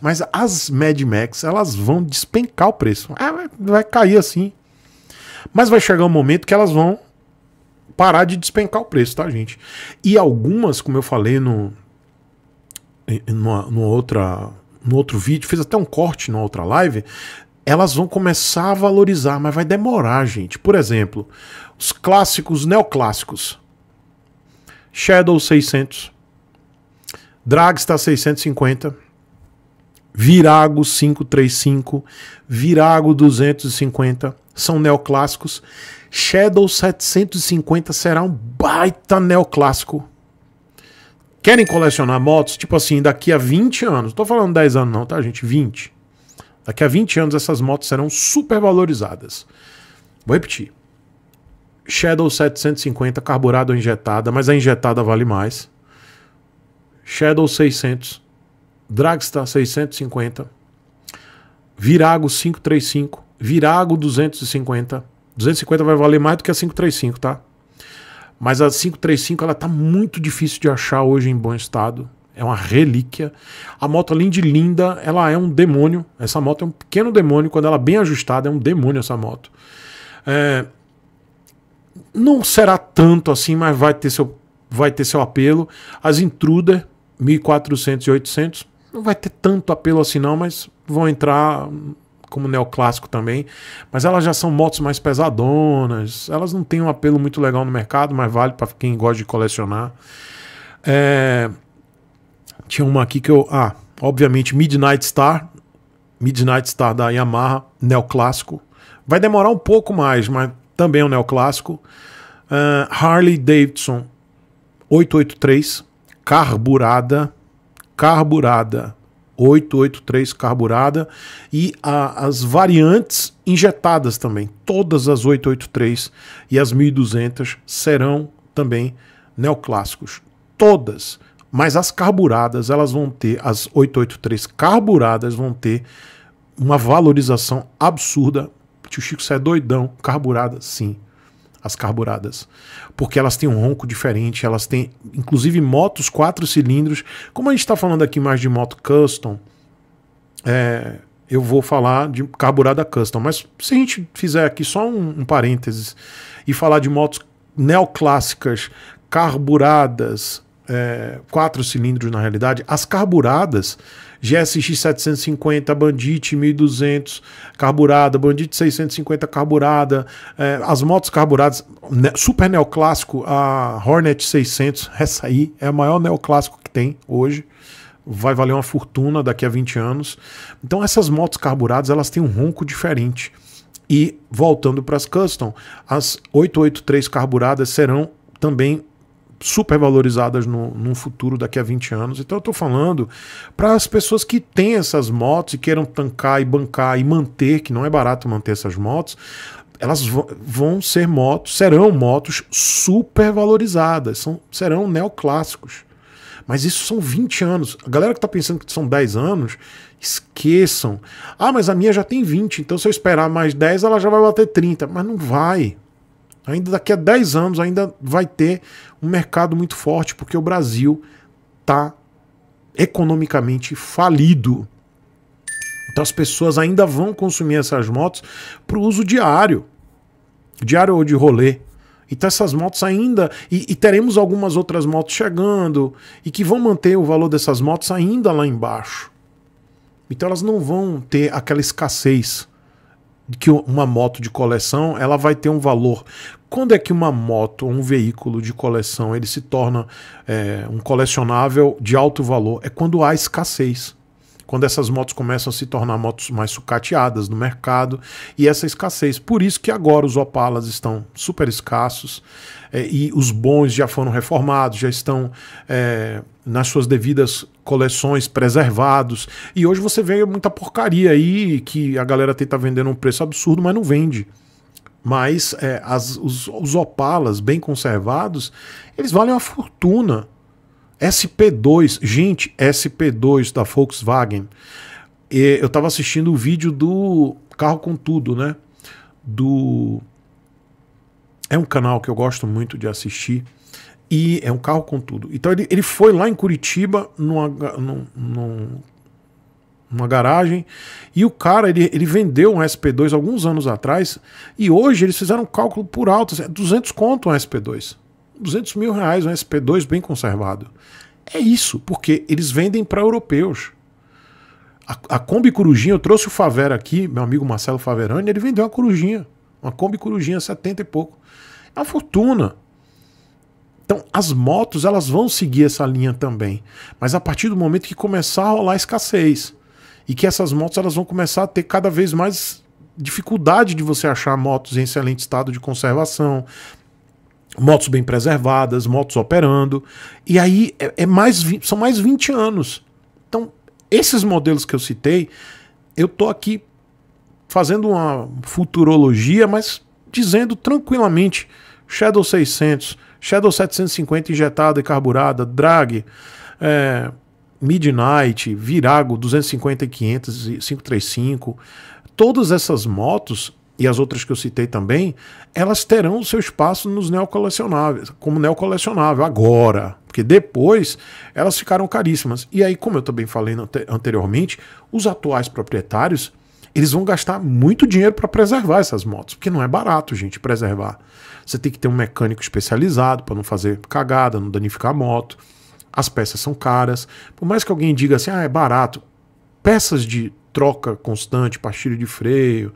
Mas as Mad Max, elas vão despencar o preço. Ah, vai cair assim. Mas vai chegar um momento que elas vão parar de despencar o preço, tá, gente? E algumas, como eu falei no numa, numa outra, no outro vídeo, fiz até um corte na outra live, elas vão começar a valorizar, mas vai demorar, gente. Por exemplo, os clássicos neoclássicos. Shadow 600. Drag está 650. Virago 535, Virago 250, são neoclássicos. Shadow 750 será um baita neoclássico. Querem colecionar motos? Tipo assim, daqui a 20 anos. Tô falando 10 anos não, tá, gente? 20. Daqui a 20 anos essas motos serão super valorizadas. Vou repetir. Shadow 750 carburado injetada, mas a injetada vale mais. Shadow 600 Dragstar 650, Virago 535, Virago 250. 250 vai valer mais do que a 535, tá? Mas a 535 ela tá muito difícil de achar hoje em bom estado. É uma relíquia. A moto, além de linda, ela é um demônio. Essa moto é um pequeno demônio. Quando ela é bem ajustada, é um demônio essa moto. É... Não será tanto assim, mas vai ter seu, vai ter seu apelo. As Intruder 1400 e 800 não vai ter tanto apelo assim não, mas vão entrar como neoclássico também. Mas elas já são motos mais pesadonas, elas não têm um apelo muito legal no mercado, mas vale para quem gosta de colecionar. É... Tinha uma aqui que eu... Ah, obviamente Midnight Star, Midnight Star da Yamaha, neoclássico. Vai demorar um pouco mais, mas também é um neoclássico. Uh, Harley Davidson 883, carburada, carburada. 883 carburada e a, as variantes injetadas também. Todas as 883 e as 1200 serão também neoclássicos. Todas. Mas as carburadas, elas vão ter, as 883 carburadas vão ter uma valorização absurda. Tio Chico, você é doidão. Carburada, sim as carburadas, porque elas têm um ronco diferente, elas têm inclusive motos quatro cilindros. Como a gente está falando aqui mais de moto custom, é, eu vou falar de carburada custom, mas se a gente fizer aqui só um, um parênteses e falar de motos neoclássicas, carburadas, é, quatro cilindros na realidade, as carburadas GSX 750, Bandit 1200 carburada, Bandit 650 carburada, é, as motos carburadas, né, super neoclássico, a Hornet 600, essa aí é a maior neoclássico que tem hoje, vai valer uma fortuna daqui a 20 anos. Então essas motos carburadas, elas têm um ronco diferente. E voltando para as custom, as 883 carburadas serão também super valorizadas no, num futuro daqui a 20 anos. Então eu estou falando para as pessoas que têm essas motos e queiram tancar e bancar e manter, que não é barato manter essas motos, elas vão ser motos, serão motos super valorizadas, são, serão neoclássicos. Mas isso são 20 anos. A galera que está pensando que são 10 anos, esqueçam. Ah, mas a minha já tem 20, então se eu esperar mais 10, ela já vai bater 30. Mas não vai. Ainda daqui a 10 anos ainda vai ter um mercado muito forte, porque o Brasil está economicamente falido. Então as pessoas ainda vão consumir essas motos para o uso diário, diário ou de rolê. Então essas motos ainda. E, e, teremos algumas outras motos chegando e que vão manter o valor dessas motos ainda lá embaixo. Então elas não vão ter aquela escassez que uma moto de coleção ela vai ter um valor. Quando é que uma moto, um veículo de coleção, ele se torna é, um colecionável de alto valor? É quando há escassez quando essas motos começam a se tornar motos mais sucateadas no mercado e essa escassez. Por isso que agora os Opalas estão super escassos é, e os bons já foram reformados, já estão é, nas suas devidas coleções preservados. E hoje você vê muita porcaria aí que a galera tenta vender num preço absurdo, mas não vende. Mas é, as, os, os Opalas bem conservados, eles valem uma fortuna. SP2, gente, SP2 da Volkswagen. eu estava assistindo o vídeo do Carro com Tudo, né? Do. É um canal que eu gosto muito de assistir. E é um carro com tudo. Então ele, ele foi lá em Curitiba, numa, numa garagem. E o cara, ele, ele vendeu um SP2 alguns anos atrás. E hoje eles fizeram um cálculo por alto, 200 assim, é conto um SP2. 200 mil reais um SP2 bem conservado. É isso, porque eles vendem para europeus. A, a Kombi Corujinha, eu trouxe o Favera aqui, meu amigo Marcelo Faverani, ele vendeu uma Corujinha. Uma Kombi Corujinha, 70 e pouco. É uma fortuna. Então, as motos, elas vão seguir essa linha também. Mas a partir do momento que começar a rolar escassez e que essas motos elas vão começar a ter cada vez mais dificuldade de você achar motos em excelente estado de conservação, motos bem preservadas, motos operando. E aí é, é mais, são mais 20 anos. Então, esses modelos que eu citei, eu tô aqui fazendo uma futurologia, mas dizendo tranquilamente: Shadow 600, Shadow 750 injetada e carburada, drag, é, Midnight, Virago 250 e 500, 535. Todas essas motos e as outras que eu citei também, elas terão o seu espaço nos neocolecionáveis, como neocolecionável agora, porque depois elas ficaram caríssimas. E aí, como eu também falei anteriormente, os atuais proprietários, eles vão gastar muito dinheiro para preservar essas motos, porque não é barato, gente, preservar. Você tem que ter um mecânico especializado para não fazer cagada, não danificar a moto. As peças são caras. Por mais que alguém diga assim, ah, é barato, peças de troca constante, pastilha de freio,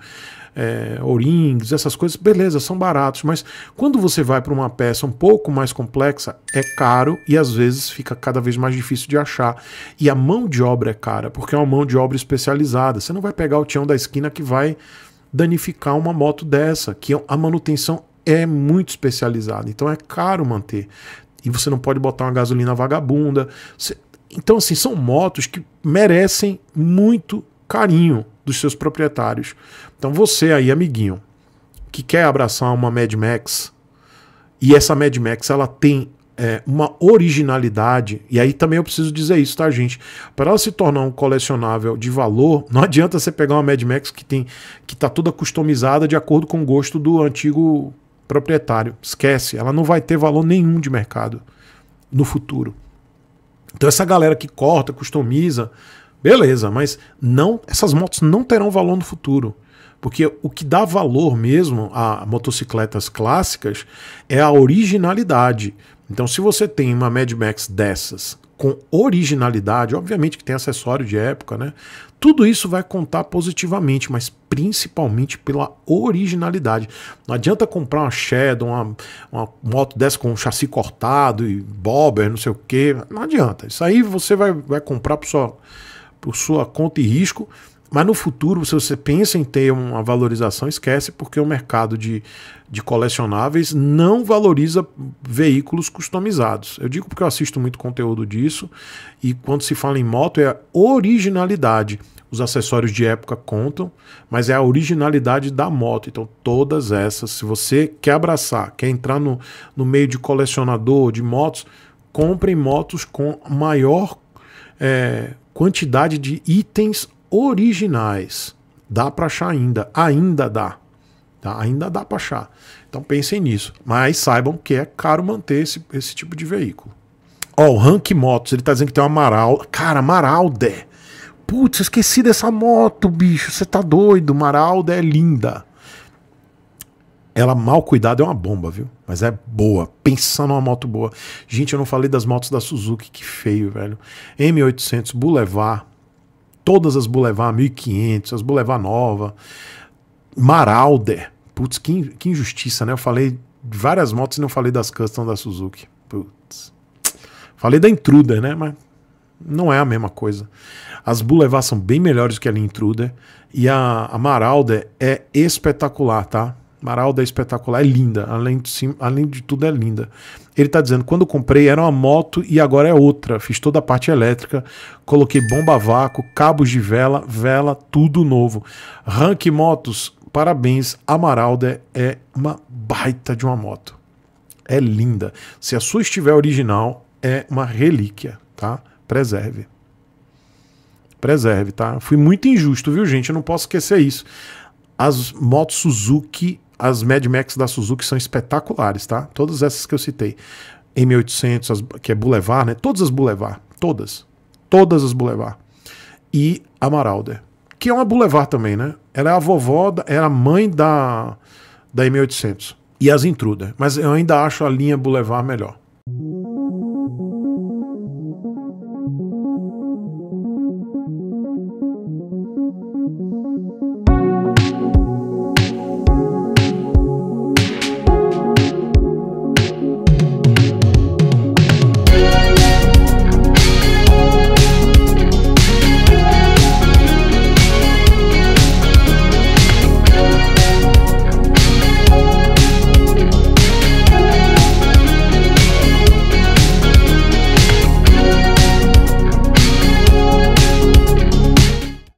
é, O-rings, essas coisas, beleza, são baratos, mas quando você vai para uma peça um pouco mais complexa, é caro e às vezes fica cada vez mais difícil de achar. E a mão de obra é cara, porque é uma mão de obra especializada. Você não vai pegar o tião da esquina que vai danificar uma moto dessa, que é a manutenção é muito especializada, então é caro manter. E você não pode botar uma gasolina vagabunda. Então, assim, são motos que merecem muito carinho dos seus proprietários. Então você aí, amiguinho, que quer abraçar uma Mad Max, e essa Mad Max ela tem é, uma originalidade, e aí também eu preciso dizer isso, tá, gente? Para ela se tornar um colecionável de valor, não adianta você pegar uma Mad Max que tem que tá toda customizada de acordo com o gosto do antigo proprietário. Esquece, ela não vai ter valor nenhum de mercado no futuro. Então essa galera que corta, customiza, Beleza, mas não, essas motos não terão valor no futuro. Porque o que dá valor mesmo a motocicletas clássicas é a originalidade. Então, se você tem uma Mad Max dessas com originalidade, obviamente que tem acessório de época, né? Tudo isso vai contar positivamente, mas principalmente pela originalidade. Não adianta comprar uma Shadow, uma, uma moto dessa com um chassi cortado e bobber, não sei o que. Não adianta. Isso aí você vai, vai comprar para sua por sua conta e risco, mas no futuro, se você pensa em ter uma valorização, esquece, porque o mercado de, de colecionáveis não valoriza veículos customizados. Eu digo porque eu assisto muito conteúdo disso, e quando se fala em moto, é a originalidade. Os acessórios de época contam, mas é a originalidade da moto. Então, todas essas, se você quer abraçar, quer entrar no, no meio de colecionador de motos, compre motos com maior é, quantidade de itens originais. Dá para achar ainda, ainda dá. Tá? Ainda dá para achar. Então pensem nisso. Mas saibam que é caro manter esse, esse tipo de veículo. Ó, o Rank Motos, ele tá dizendo que tem uma maral Cara, Maralder. Putz, esqueci dessa moto, bicho. Você tá doido. Maralder é linda. Ela mal cuidada é uma bomba, viu? Mas é boa. Pensando numa moto boa. Gente, eu não falei das motos da Suzuki, que feio, velho. M800, Boulevard, todas as Boulevard 1500, as Boulevard Nova, Marauder. Putz, que, que injustiça, né? Eu falei várias motos e não falei das Custom da Suzuki. Putz. Falei da Intruder, né? Mas não é a mesma coisa. As Boulevard são bem melhores que a Intruder. E a, a Marauder é espetacular, tá? Maralda é espetacular, é linda. Além de, sim, além de tudo, é linda. Ele está dizendo: quando comprei era uma moto e agora é outra. Fiz toda a parte elétrica, coloquei bomba vácuo, cabos de vela, vela, tudo novo. Rank Motos, parabéns. A Maralda é uma baita de uma moto. É linda. Se a sua estiver original, é uma relíquia, tá? Preserve. Preserve, tá? Fui muito injusto, viu, gente? Eu não posso esquecer isso as motos Suzuki as Mad Max da Suzuki são espetaculares, tá? Todas essas que eu citei. M800, as, que é Boulevard, né? Todas as Boulevard. Todas. Todas as Boulevard. E a Marauder. Que é uma Boulevard também, né? Ela é a vovó, da, era a mãe da, da M800. E as Intruder. Mas eu ainda acho a linha Boulevard melhor.